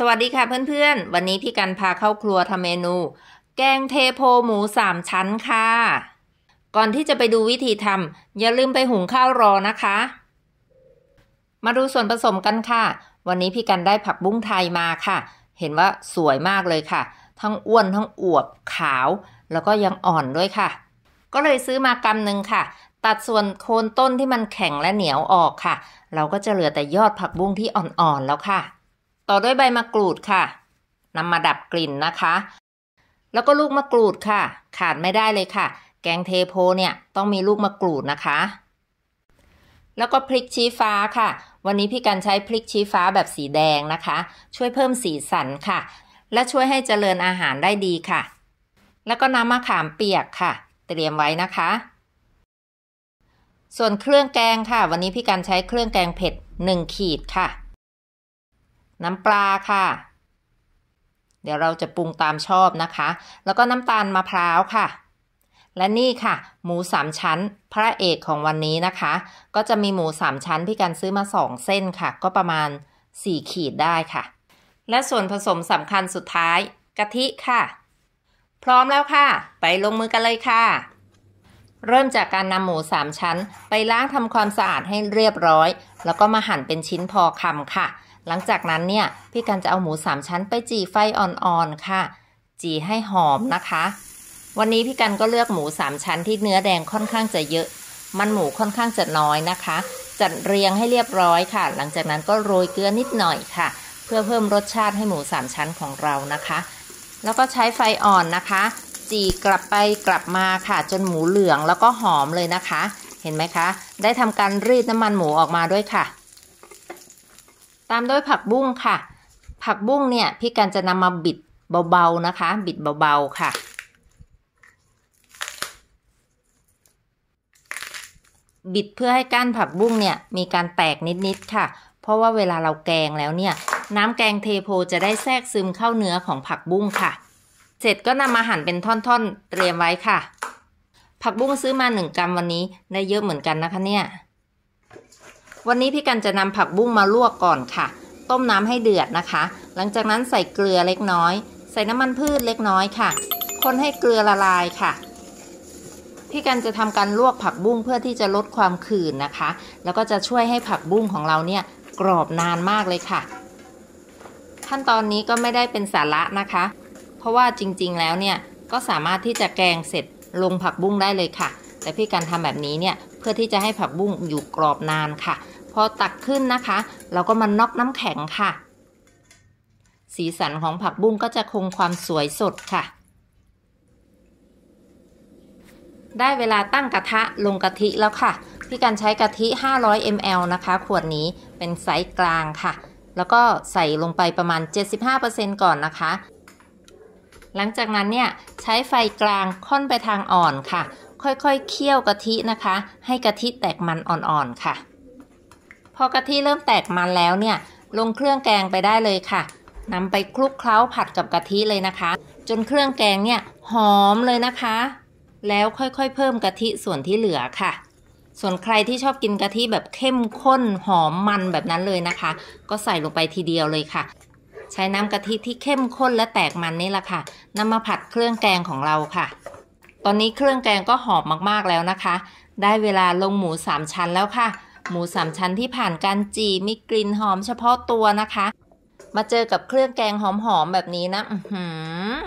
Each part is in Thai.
สวัสดีค่ะเพื่อนๆ วันนี้พี่กันพาเข้าครัวทำเมนู แกงเทโพหมูสามชั้นค่ะ ก่อนที่จะไปดูวิธีทำอย่าลืมไปหุงข้าวรอนะคะ มาดูส่วนผสมกันค่ะ วันนี้พี่กันได้ผักบุ้งไทยมาค่ะ เห็นว่าสวยมากเลยค่ะ ทั้งอ้วนทั้งอวบขาวแล้วก็ยังอ่อนด้วยค่ะ ก็เลยซื้อมากำหนึ่งค่ะ ตัดส่วนโคนต้นที่มันแข็งและเหนียวออกค่ะ เราก็จะเหลือแต่ยอดผักบุ้งที่อ่อนๆแล้วค่ะต่อด้วยใบมะกรูดค่ะนำมาดับกลิ่นนะคะ แล้วก็ลูกมะกรูดค่ะ ขาดไม่ได้เลยค่ะ แกงเทโพเนี่ยต้องมีลูกมะกรูดนะคะ แล้วก็พริกชี้ฟ้าค่ะ วันนี้พี่การใช้พริกชี้ฟ้าแบบสีแดงนะคะ ช่วยเพิ่มสีสันค่ะ และช่วยให้เจริญอาหารได้ดีค่ะ แล้วก็น้ำมะขามเปียกค่ะ เตรียมไว้นะคะ ส่วนเครื่องแกงค่ะ วันนี้พี่การใช้เครื่องแกงเผ็ด1 ขีดค่ะน้ำปลาค่ะ เดี๋ยวเราจะปรุงตามชอบนะคะ แล้วก็น้ำตาลมะพร้าวค่ะ และนี่ค่ะ หมูสามชั้น พระเอกของวันนี้นะคะ ก็จะมีหมูสามชั้นพี่กันซื้อมาสองเส้นค่ะ ก็ประมาณ 4 ขีดได้ค่ะ และส่วนผสมสำคัญสุดท้ายกะทิค่ะ พร้อมแล้วค่ะ ไปลงมือกันเลยค่ะ เริ่มจากการนำหมูสามชั้นไปล้างทำความสะอาดให้เรียบร้อย แล้วก็มาหั่นเป็นชิ้นพอคำค่ะหลังจากนั้นเนี่ยพี่กันจะเอาหมูสามชั้นไปจี่ ไฟอ่อนๆค่ะจี่ให้หอมนะคะ วันนี้พี่กันก็เลือกหมูสามชั้น ที่เนื้อแดงค่อนข้างจะเยอะ มันหมูค่อนข้างจะน้อยนะคะ จัดเรียงให้เรียบร้อยค่ะ หลังจากนั้นก็โรยเกลือนิดหน่อยค่ะ เพื่อเพิ่มรสชาติให้หมูสามชั้นของเรานะคะ แล้วก็ใช้ไฟอ่อนนะคะจี่กลับไปกลับมาค่ะ จนหมูเหลืองแล้วก็หอมเลยนะคะ เห็นไหมคะ ได้ทำการรีดน้ำมันหมูออกมาด้วยค่ะตามด้วยผักบุ้งค่ะ ผักบุ้งเนี่ยพี่การจะนำมาบิดเบาๆนะคะ บิดเบาๆค่ะ บิดเพื่อให้ก้านผักบุ้งเนี่ยมีการแตกนิดๆค่ะ เพราะว่าเวลาเราแกงแล้วเนี่ยน้ำแกงเทโพจะได้แทรกซึมเข้าเนื้อของผักบุ้งค่ะ เสร็จก็นำมาหั่นเป็นท่อนๆเตรียมไว้ค่ะ ผักบุ้งซื้อมาหนงกรัมวันนี้ได้เยอะเหมือนกันนะคะเนี่ยวันนี้พี่กันจะนำผักบุ้งมาลวกก่อนค่ะ ต้มน้ำให้เดือดนะคะ หลังจากนั้นใส่เกลือเล็กน้อย ใส่น้ำมันพืชเล็กน้อยค่ะ คนให้เกลือละลายค่ะ พี่กันจะทำการลวกผักบุ้งเพื่อที่จะลดความขื่นนะคะ แล้วก็จะช่วยให้ผักบุ้งของเราเนี่ยกรอบนานมากเลยค่ะ ขั้นตอนนี้ก็ไม่ได้เป็นสาระนะคะ เพราะว่าจริงๆแล้วเนี่ยก็สามารถที่จะแกงเสร็จลงผักบุ้งได้เลยค่ะ แต่พี่กันทำแบบนี้เนี่ยเพื่อที่จะให้ผักบุ้งอยู่กรอบนานค่ะพอตักขึ้นนะคะ เราก็มาน็อกน้ำแข็งค่ะ สีสันของผักบุ้งก็จะคงความสวยสดค่ะ ได้เวลาตั้งกระทะลงกะทิแล้วค่ะพี่การใช้กะทิ 500 ml นะคะ ขวดนี้เป็นไซส์กลางค่ะ แล้วก็ใส่ลงไปประมาณ 75%ก่อนนะคะ หลังจากนั้นเนี่ยใช้ไฟกลางค่อนไปทางอ่อนค่ะ ค่อยๆเคี่ยวกะทินะคะ ให้กะทิแตกมันอ่อนๆค่ะพอ กะทิเริ่มแตกมันแล้วเนี่ย ลงเครื่องแกงไปได้เลยค่ะนำไปคลุกเคล้าผัดกับกะทิเลยนะคะ จนเครื่องแกงเนี่ยหอมเลยนะคะ แล้วค่อยๆเพิ่มกะทิส่วนที่เหลือค่ะ ส่วนใครที่ชอบกินกะทิแบบเข้มข้นหอมมันแบบนั้นเลยนะคะ ก็ใส่ลงไปทีเดียวเลยค่ะ ใช้น้ำกะทิที่เข้มข้นและแตกมันนี่แหละค่ะนำมาผัดเครื่องแกงของเราค่ะ ตอนนี้เครื่องแกงก็หอมมากๆแล้วนะคะ ได้เวลาลงหมูสามชั้นแล้วค่ะหมูสามชั้น ที่ผ่านการจีมีกลิ่นหอมเฉพาะตัวนะคะ มาเจอกับเครื่องแกงหอมๆแบบนี้นะอืม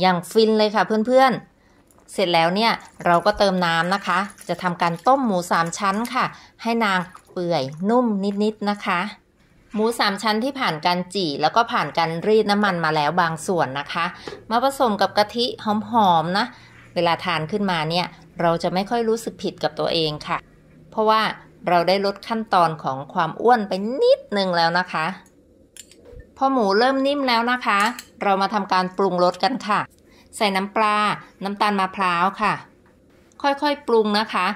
อย่างฟินเลยค่ะเพื่อนๆ เสร็จแล้วเนี่ยเราก็เติมน้ำนะคะ จะทำการต้มหมูสามชั้นค่ะ ให้นางเปื่อยนุ่มนิดๆนนะคะ หมูสามชั้นที่ผ่านการจี่แล้วก็ผ่านการรีดน้ำมันมาแล้วบางส่วนนะคะ มาผสมกับกะทิหอมๆนะ เวลาทานขึ้นมาเนี่ย เราจะไม่ค่อยรู้สึกผิดกับตัวเองค่ะ เพราะว่าเราได้ลดขั้นตอนของความอ้วนไปนิดนึงแล้วนะคะ พอหมูเริ่มนิ่มแล้วนะคะ เรามาทำการปรุงรสกันค่ะ ใส่น้ำปลา น้ำตาลมะพร้าวค่ะ ค่อยๆ ปรุงนะคะ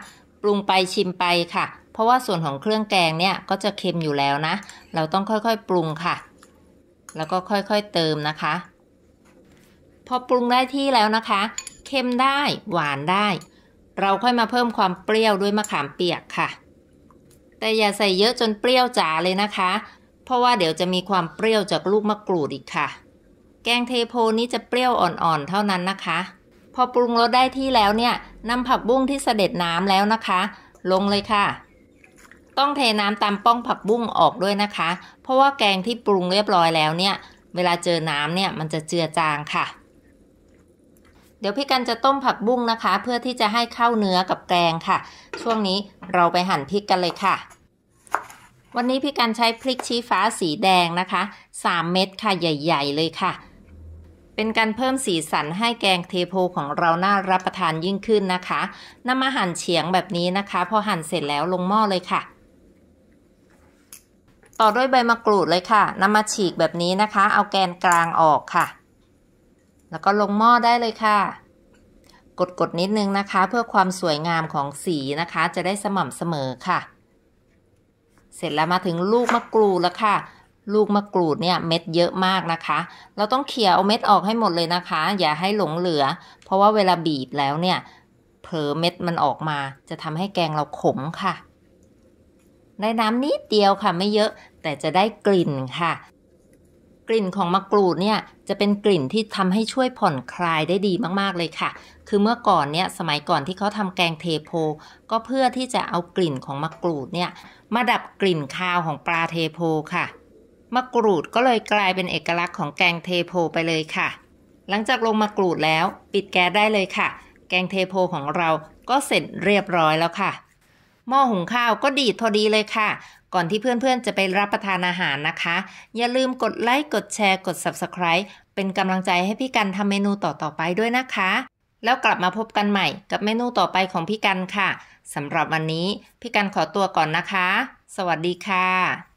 ปรุงไปชิมไปค่ะ เพราะว่าส่วนของเครื่องแกงเนี่ยก็จะเค็มอยู่แล้วนะ เราต้องค่อยๆ ปรุงค่ะ แล้วก็ค่อยๆเติมนะคะ พอปรุงได้ที่แล้วนะคะ เค็มได้ หวานได้ เราค่อยมาเพิ่มความเปรี้ยวด้วยมะขามเปียกค่ะแต่อย่าใส่เยอะจนเปรี้ยวจ๋าเลยนะคะ เพราะว่าเดี๋ยวจะมีความเปรี้ยวจากลูกมะกรูดอีกค่ะ แกงเทโพนี้จะเปรี้ยวอ่อนๆเท่านั้นนะคะ พอปรุงรสได้ที่แล้วเนี่ยนำผักบุ้งที่เสด็จน้ำแล้วนะคะ ลงเลยค่ะ ต้องเทน้ำตามป้องผักบุ้งออกด้วยนะคะ เพราะว่าแกงที่ปรุงเรียบร้อยแล้วเนี่ย เวลาเจอน้ำเนี่ยมันจะเจือจางค่ะ เดี๋ยวพี่กันจะต้มผักบุ้งนะคะ เพื่อที่จะให้เข้าเนื้อกับแกงค่ะ ช่วงนี้เราไปหั่นพริกกันเลยค่ะวันนี้พี่การใช้พริกชี้ฟ้าสีแดงนะคะ 3 เม็ดค่ะใหญ่ๆ เลยค่ะ เป็นการเพิ่มสีสันให้แกงเทโพของเราน่ารับประทานยิ่งขึ้นนะคะนำมาหั่นเฉียงแบบนี้นะคะ พอหั่นเสร็จแล้วลงหม้อเลยค่ะ ต่อด้วยใบมะกรูดเลยค่ะนำมาฉีกแบบนี้นะคะ เอาแกนกลางออกค่ะ แล้วก็ลงหม้อได้เลยค่ะ กดๆนิดนึงนะคะ เพื่อความสวยงามของสีนะคะ จะได้สม่ำเสมอค่ะเสร็จแล้วมาถึงลูกมะกรูดแล้วค่ะ ลูกมะกรูดเนี่ยเม็ดเยอะมากนะคะ เราต้องเขี่ยเอาเม็ดออกให้หมดเลยนะคะ อย่าให้หลงเหลือเพราะว่าเวลาบีบแล้วเนี่ยเผลอเม็ดมันออกมาจะทำให้แกงเราขมค่ะได้น้ำนิดเดียวค่ะไม่เยอะแต่จะได้กลิ่นค่ะกลิ่นของมะกรูดเนี่ยจะเป็นกลิ่นที่ทำให้ช่วยผ่อนคลายได้ดีมากๆเลยค่ะ คือเมื่อก่อนเนี่ยสมัยก่อนที่เขาทำแกงเทโพก็เพื่อที่จะเอากลิ่นของมะกรูดเนี่ยมาดับกลิ่นคาวของปลาเทโพค่ะ มะกรูดก็เลยกลายเป็นเอกลักษณ์ของแกงเทโพไปเลยค่ะ หลังจากลงมะกรูดแล้วปิดแก๊สได้เลยค่ะ แกงเทโพของเราก็เสร็จเรียบร้อยแล้วค่ะ หม้อหุงข้าวก็ดีพอดีเลยค่ะก่อนที่เพื่อนๆจะไปรับประทานอาหารนะคะ อย่าลืมกดไลค์ กดแชร์ กด Subscribe เป็นกำลังใจให้พี่กันทำเมนูต่อๆไปด้วยนะคะ แล้วกลับมาพบกันใหม่กับเมนูต่อไปของพี่กันค่ะ สำหรับวันนี้พี่กันขอตัวก่อนนะคะ สวัสดีค่ะ